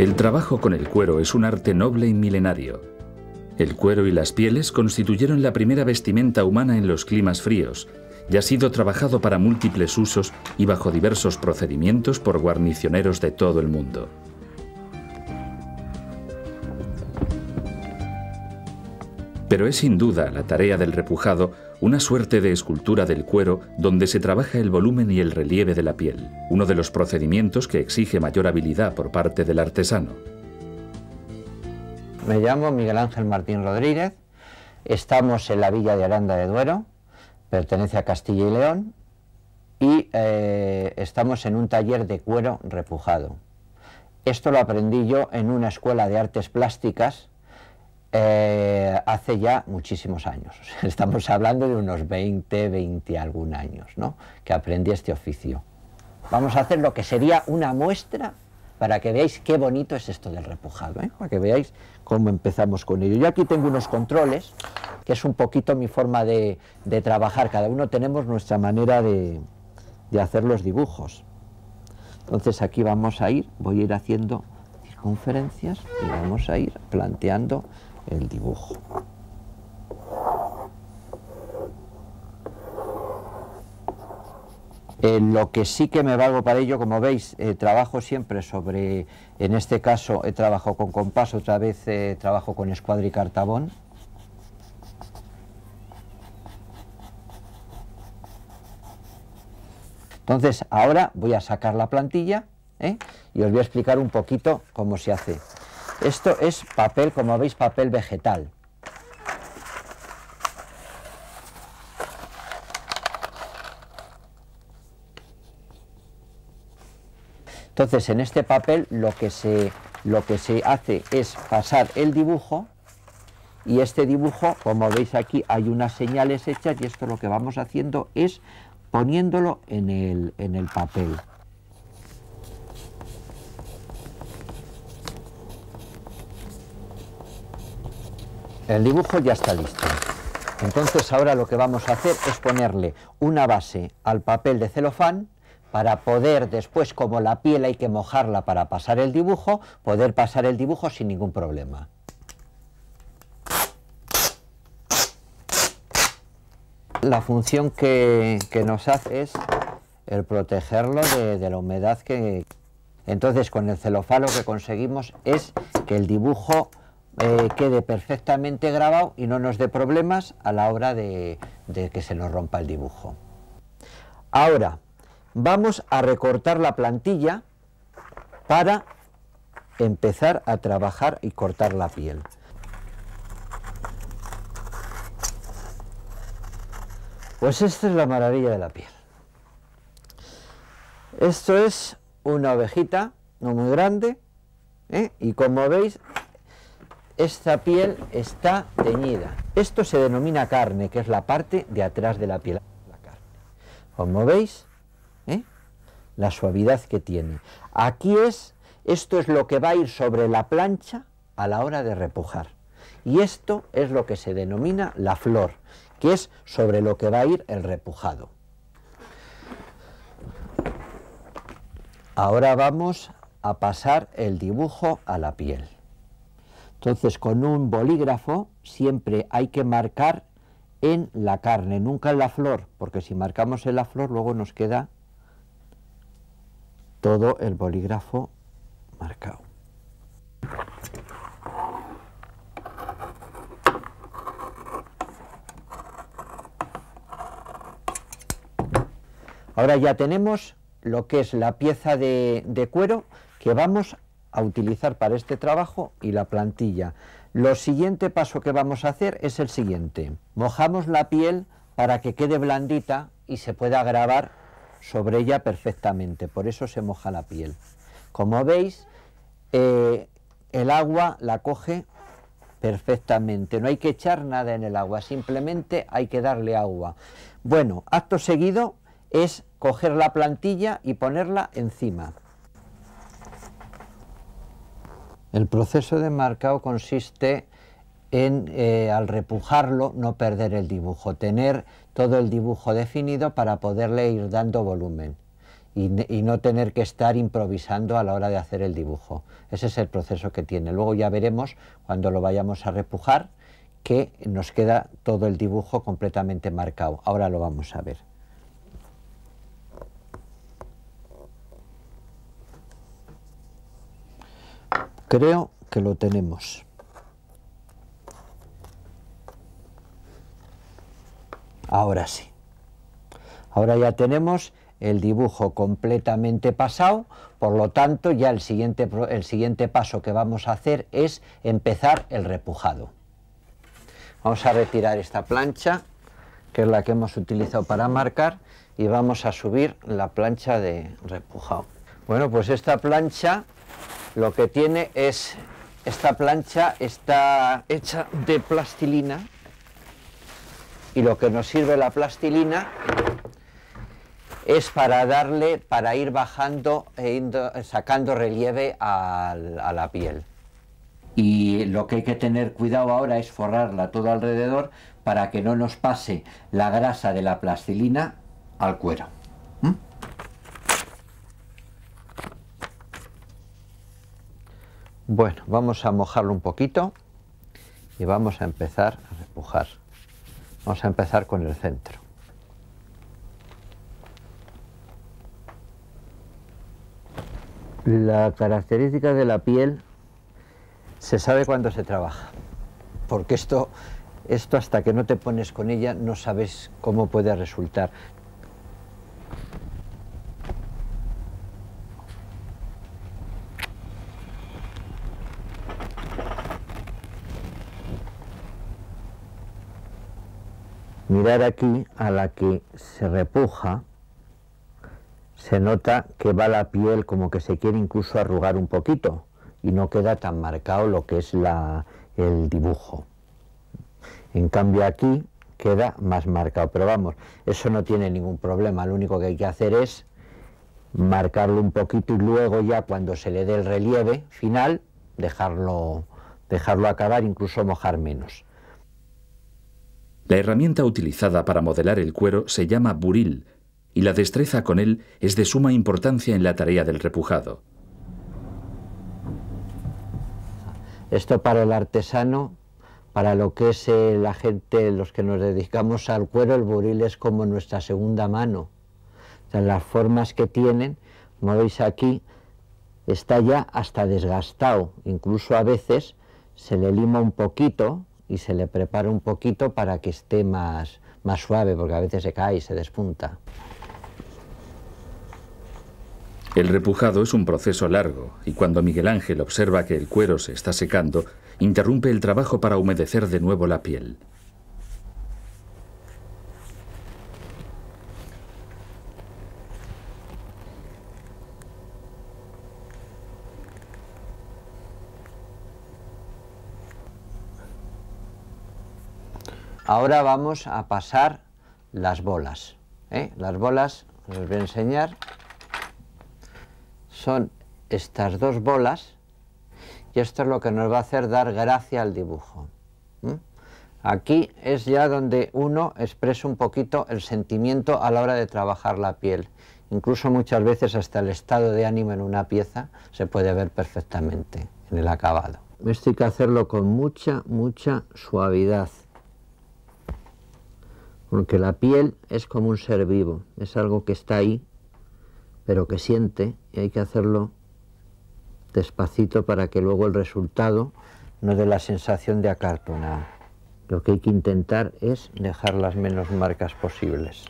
El trabajo con el cuero es un arte noble y milenario. El cuero y las pieles constituyeron la primera vestimenta humana en los climas fríos y ha sido trabajado para múltiples usos y bajo diversos procedimientos por guarnicioneros de todo el mundo. Pero es sin duda la tarea del repujado una suerte de escultura del cuero donde se trabaja el volumen y el relieve de la piel, uno de los procedimientos que exige mayor habilidad por parte del artesano. Me llamo Miguel Ángel Martín Rodríguez, estamos en la villa de Aranda de Duero, pertenece a Castilla y León, y eh, estamos en un taller de cuero repujado. Esto lo aprendí yo en una escuela de artes plásticas eh, hace ya muchísimos años. Estamos hablando de unos 20, 20 algún años, ¿no? Que aprendí este oficio. Vamos a hacer lo que sería una muestra para que veáis qué bonito es esto del repujado, ¿eh? para que veáis cómo empezamos con ello. Yo aquí tengo unos controles, que es un poquito mi forma de, trabajar. Cada uno tenemos nuestra manera de, de hacer los dibujos. Entonces aquí vamos a ir, voy a ir haciendo circunferencias y vamos a ir planteando el dibujo. En lo que sí que me valgo para ello, como veis, eh, trabajo siempre sobre, en este caso he trabajado con compás, otra vez eh, trabajo con escuadra y cartabón. Entonces ahora voy a sacar la plantilla ¿eh? y os voy a explicar un poquito cómo se hace. Esto es papel, como veis, papel vegetal. Entonces, en este papel lo que se, lo que se hace es pasar el dibujo y este dibujo, como veis aquí, hay unas señales hechas y esto lo que vamos haciendo es poniéndolo en el papel. El dibujo ya está listo. Entonces ahora lo que vamos a hacer es ponerle una base al papel de celofán para poder después, como la piel hay que mojarla para pasar el dibujo, poder pasar el dibujo sin ningún problema. La función que, nos hace es el protegerlo de, de la humedad que... Entonces con el celofán lo que conseguimos es que el dibujo eh, quede perfectamente grabado y no nos dé problemas a la hora de, que se nos rompa el dibujo. Ahora vamos a recortar la plantilla para empezar a trabajar y cortar la piel. Pues esta es la maravilla de la piel. Esto es una ovejita, no muy grande, ¿eh? y como veis esta piel está teñida. Esto se denomina carne, que es la parte de atrás de la piel. Como veis, ¿eh? la suavidad que tiene. Aquí es, esto es lo que va a ir sobre la plancha a la hora de repujar. Y esto es lo que se denomina la flor, que es sobre lo que va a ir el repujado. Ahora vamos a pasar el dibujo a la piel. Entonces, con un bolígrafo siempre hay que marcar en la carne, nunca en la flor, porque si marcamos en la flor luego nos queda todo el bolígrafo marcado. Ahora ya tenemos lo que es la pieza de, cuero que vamos a utilizar para este trabajo y la plantilla. Lo siguiente paso que vamos a hacer es el siguiente. Mojamos la piel para que quede blandita y se pueda grabar sobre ella perfectamente. Por eso se moja la piel. Como veis, eh, el agua la coge perfectamente. No hay que echar nada en el agua, simplemente hay que darle agua. Bueno, acto seguido es coger la plantilla y ponerla encima. El proceso de marcado consiste en, eh, al repujarlo, no perder el dibujo, tener todo el dibujo definido para poderle ir dando volumen y, no tener que estar improvisando a la hora de hacer el dibujo. Ese es el proceso que tiene. Luego ya veremos cuando lo vayamos a repujar que nos queda todo el dibujo completamente marcado. Ahora lo vamos a ver. Creo que lo tenemos. Ahora sí. Ahora ya tenemos el dibujo completamente pasado, por lo tanto ya el siguiente, el siguiente paso que vamos a hacer es empezar el repujado. Vamos a retirar esta plancha, que es la que hemos utilizado para marcar, y vamos a subir la plancha de repujado. Bueno, pues esta plancha lo que tiene es esta plancha está hecha de plastilina y lo que nos sirve la plastilina es para darle, para ir bajando e sacando relieve a la piel. Y lo que hay que tener cuidado ahora es forrarla todo alrededor para que no nos pase la grasa de la plastilina al cuero. Bueno, vamos a mojarlo un poquito y vamos a empezar a empujar. Vamos a empezar con el centro. La característica de la piel se sabe cuando se trabaja, porque esto, esto hasta que no te pones con ella no sabes cómo puede resultar. Mirar aquí a la que se repuja, se nota que va la piel como que se quiere incluso arrugar un poquito y no queda tan marcado lo que es el dibujo. En cambio aquí queda más marcado, pero vamos, eso no tiene ningún problema, lo único que hay que hacer es marcarlo un poquito y luego ya cuando se le dé el relieve final dejarlo, dejarlo acabar, incluso mojar menos. La herramienta utilizada para modelar el cuero se llama buril y la destreza con él es de suma importancia en la tarea del repujado. Esto para el artesano, para lo que es eh, la gente, los que nos dedicamos al cuero, el buril es como nuestra segunda mano. las formas que tienen, como veis aquí, está ya hasta desgastado. Incluso a veces se le lima un poquito y se le prepara un poquito para que esté más, más suave, porque a veces se cae y se despunta. El repujado es un proceso largo y cuando Miguel Ángel observa que el cuero se está secando, interrumpe el trabajo para humedecer de nuevo la piel. Ahora vamos a pasar las bolas. ¿eh? Las bolas, les voy a enseñar, son estas dos bolas y esto es lo que nos va a hacer dar gracia al dibujo. Aquí es ya donde uno expresa un poquito el sentimiento a la hora de trabajar la piel. Incluso muchas veces hasta el estado de ánimo en una pieza se puede ver perfectamente en el acabado. Esto hay que hacerlo con mucha, mucha suavidad. Porque la piel es como un ser vivo, es algo que está ahí, pero que siente y hay que hacerlo despacito para que luego el resultado no dé la sensación de acartonar. Lo que hay que intentar es dejar las menos marcas posibles.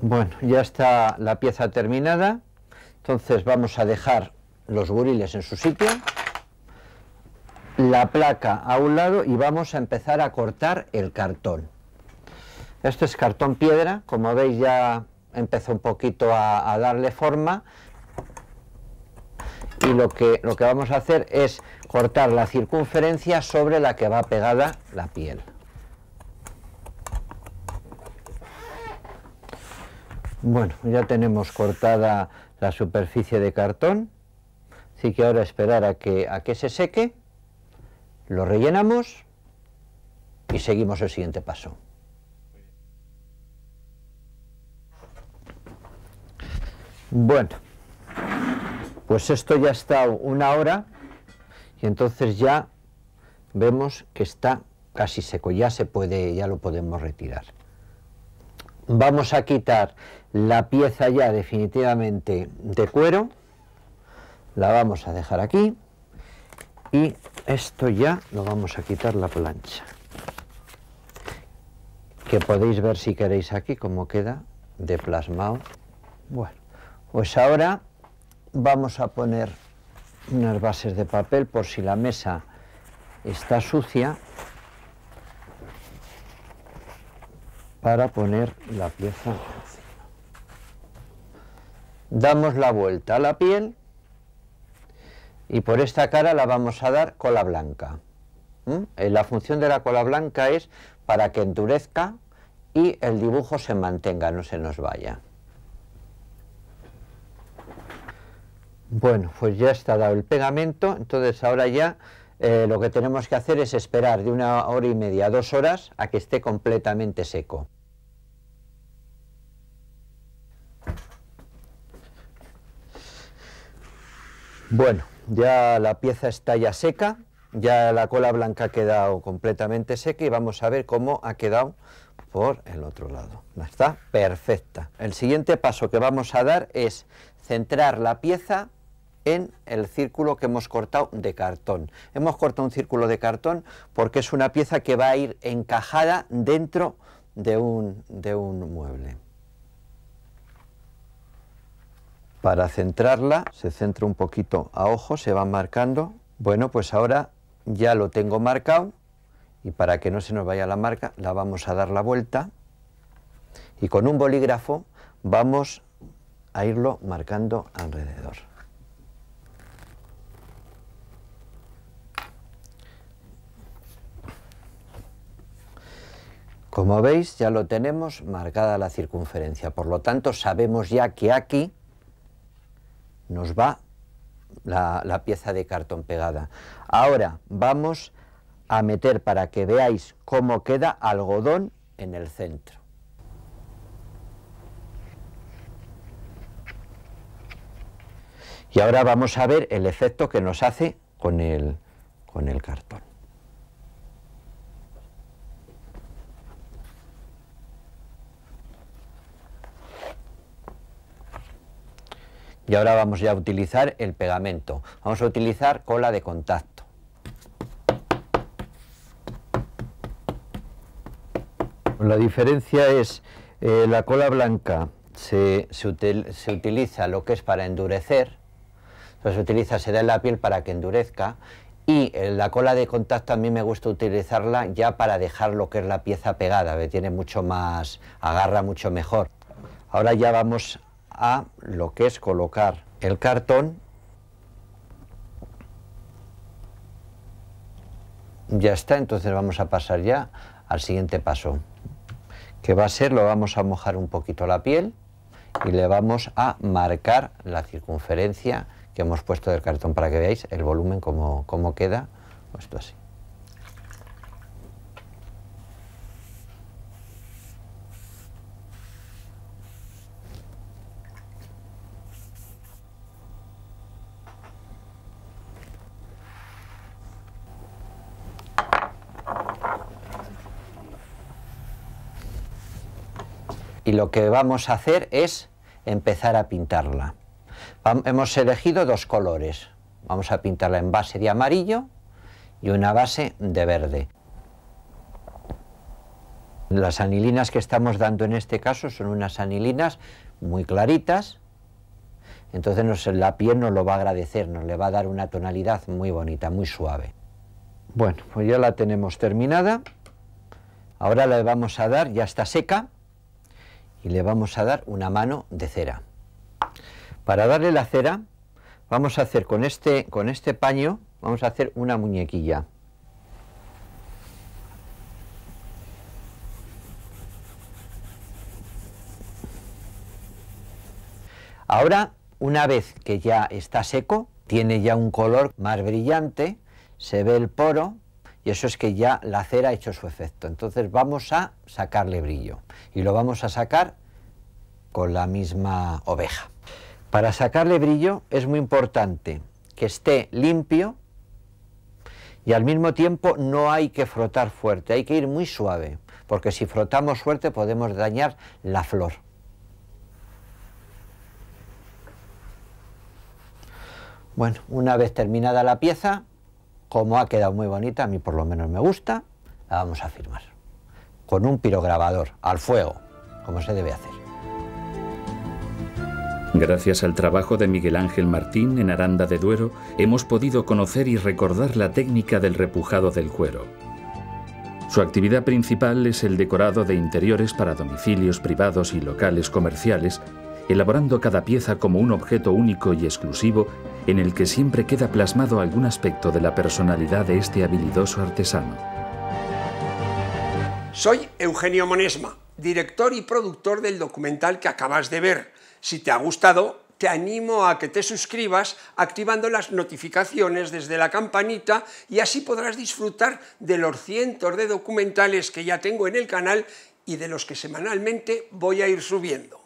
Bueno, ya está la pieza terminada. Entonces vamos a dejar los buriles en su sitio la placa a un lado y vamos a empezar a cortar el cartón. Esto es cartón piedra, como veis ya empezó un poquito a, darle forma y lo que, lo que vamos a hacer es cortar la circunferencia sobre la que va pegada la piel. Bueno, ya tenemos cortada la superficie de cartón, así que ahora esperar a que, a que se seque lo rellenamos y seguimos el siguiente paso. Bueno, pues esto ya está una hora y entonces ya vemos que está casi seco, ya se puede, ya lo podemos retirar. Vamos a quitar la pieza ya definitivamente de cuero, la vamos a dejar aquí y esto ya lo vamos a quitar la plancha. Que podéis ver si queréis aquí cómo queda de plasmado. Bueno, pues ahora vamos a poner unas bases de papel por si la mesa está sucia para poner la pieza Damos la vuelta a la piel y por esta cara la vamos a dar cola blanca. ¿Mm? Eh, la función de la cola blanca es para que endurezca y el dibujo se mantenga, no se nos vaya. Bueno, pues ya está dado el pegamento, entonces ahora ya eh, lo que tenemos que hacer es esperar de una hora y media a dos horas a que esté completamente seco. Bueno, ya la pieza está ya seca, ya la cola blanca ha quedado completamente seca y vamos a ver cómo ha quedado por el otro lado. Está perfecta. El siguiente paso que vamos a dar es centrar la pieza en el círculo que hemos cortado de cartón. Hemos cortado un círculo de cartón porque es una pieza que va a ir encajada dentro de un, de un mueble. Para centrarla, se centra un poquito a ojo, se va marcando. Bueno, pues ahora ya lo tengo marcado y para que no se nos vaya la marca, la vamos a dar la vuelta y con un bolígrafo vamos a irlo marcando alrededor. Como veis, ya lo tenemos marcada la circunferencia, por lo tanto sabemos ya que aquí nos va la, pieza de cartón pegada. Ahora vamos a meter para que veáis cómo queda algodón en el centro. Y ahora vamos a ver el efecto que nos hace con el, con el cartón. Y ahora vamos ya a utilizar el pegamento. Vamos a utilizar cola de contacto. La diferencia es eh, la cola blanca se, utiliza lo que es para endurecer, se utiliza, se da en la piel para que endurezca y eh, la cola de contacto a mí me gusta utilizarla ya para dejar lo que es la pieza pegada, que tiene mucho más, agarra mucho mejor. Ahora ya vamos a lo que es colocar el cartón. Ya está, entonces vamos a pasar ya al siguiente paso, que va a ser, lo vamos a mojar un poquito la piel y le vamos a marcar la circunferencia que hemos puesto del cartón para que veáis el volumen como, como queda, puesto así. y lo que vamos a hacer es empezar a pintarla. hemos elegido dos colores. Vamos a pintarla en base de amarillo y una base de verde. Las anilinas que estamos dando en este caso son unas anilinas muy claritas, entonces la piel nos lo va a agradecer, nos le va a dar una tonalidad muy bonita, muy suave. Bueno, pues ya la tenemos terminada. Ahora le vamos a dar, ya está seca, y le vamos a dar una mano de cera. Para darle la cera vamos a hacer con este, con este paño, vamos a hacer una muñequilla. Ahora, una vez que ya está seco, tiene ya un color más brillante, se ve el poro y eso es que ya la cera ha hecho su efecto. Entonces vamos a sacarle brillo y lo vamos a sacar con la misma oveja. Para sacarle brillo es muy importante que esté limpio y al mismo tiempo no hay que frotar fuerte, hay que ir muy suave, porque si frotamos fuerte podemos dañar la flor. Bueno, una vez terminada la pieza, como ha quedado muy bonita, a mí por lo menos me gusta, la vamos a firmar. Con un pirograbador, al fuego, como se debe hacer. Gracias al trabajo de Miguel Ángel Martín en Aranda de Duero, hemos podido conocer y recordar la técnica del repujado del cuero. Su actividad principal es el decorado de interiores para domicilios privados y locales comerciales, elaborando cada pieza como un objeto único y exclusivo en el que siempre queda plasmado algún aspecto de la personalidad de este habilidoso artesano. Soy Eugenio Monesma, director y productor del documental que acabas de ver. Si te ha gustado, te animo a que te suscribas activando las notificaciones desde la campanita y así podrás disfrutar de los cientos de documentales que ya tengo en el canal y de los que semanalmente voy a ir subiendo.